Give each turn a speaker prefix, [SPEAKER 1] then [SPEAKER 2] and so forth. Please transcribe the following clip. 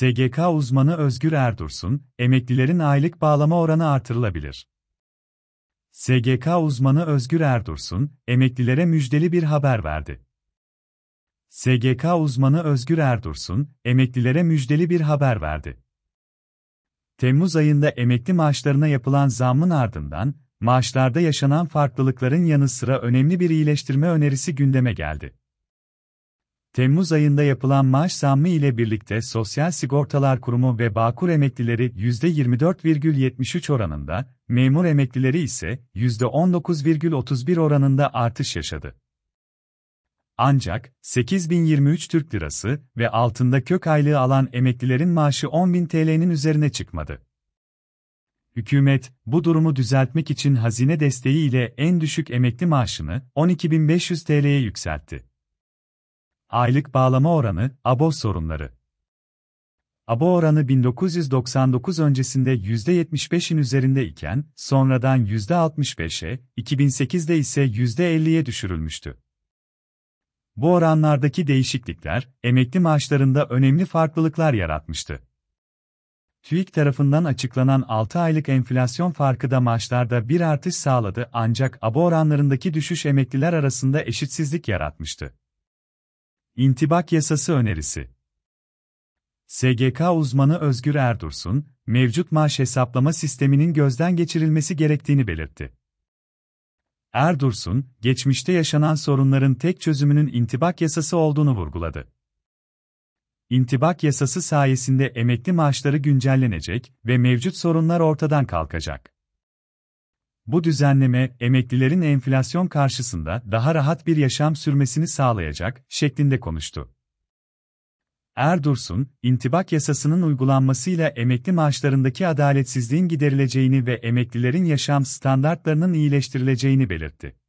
[SPEAKER 1] SGK uzmanı Özgür Erdursun, emeklilerin aylık bağlama oranı artırılabilir. SGK uzmanı Özgür Erdursun, emeklilere müjdeli bir haber verdi. SGK uzmanı Özgür Erdursun, emeklilere müjdeli bir haber verdi. Temmuz ayında emekli maaşlarına yapılan zammın ardından, maaşlarda yaşanan farklılıkların yanı sıra önemli bir iyileştirme önerisi gündeme geldi. Temmuz ayında yapılan maaş zammı ile birlikte Sosyal Sigortalar Kurumu ve Bağkur emeklileri %24,73 oranında, memur emeklileri ise %19,31 oranında artış yaşadı. Ancak 8023 Türk Lirası ve altında kök aylığı alan emeklilerin maaşı 10.000 TL'nin üzerine çıkmadı. Hükümet, bu durumu düzeltmek için hazine desteği ile en düşük emekli maaşını 12.500 TL'ye yükseltti. Aylık bağlama oranı, abo sorunları. Abo oranı 1999 öncesinde %75'in üzerinde iken, sonradan %65'e, 2008'de ise %50'ye düşürülmüştü. Bu oranlardaki değişiklikler, emekli maaşlarında önemli farklılıklar yaratmıştı. TÜİK tarafından açıklanan 6 aylık enflasyon farkı da maaşlarda bir artış sağladı ancak abo oranlarındaki düşüş emekliler arasında eşitsizlik yaratmıştı. İntibak Yasası Önerisi SGK uzmanı Özgür Erdursun, mevcut maaş hesaplama sisteminin gözden geçirilmesi gerektiğini belirtti. Erdursun, geçmişte yaşanan sorunların tek çözümünün intibak yasası olduğunu vurguladı. İntibak yasası sayesinde emekli maaşları güncellenecek ve mevcut sorunlar ortadan kalkacak. Bu düzenleme, emeklilerin enflasyon karşısında daha rahat bir yaşam sürmesini sağlayacak, şeklinde konuştu. Erdursun, intibak yasasının uygulanmasıyla emekli maaşlarındaki adaletsizliğin giderileceğini ve emeklilerin yaşam standartlarının iyileştirileceğini belirtti.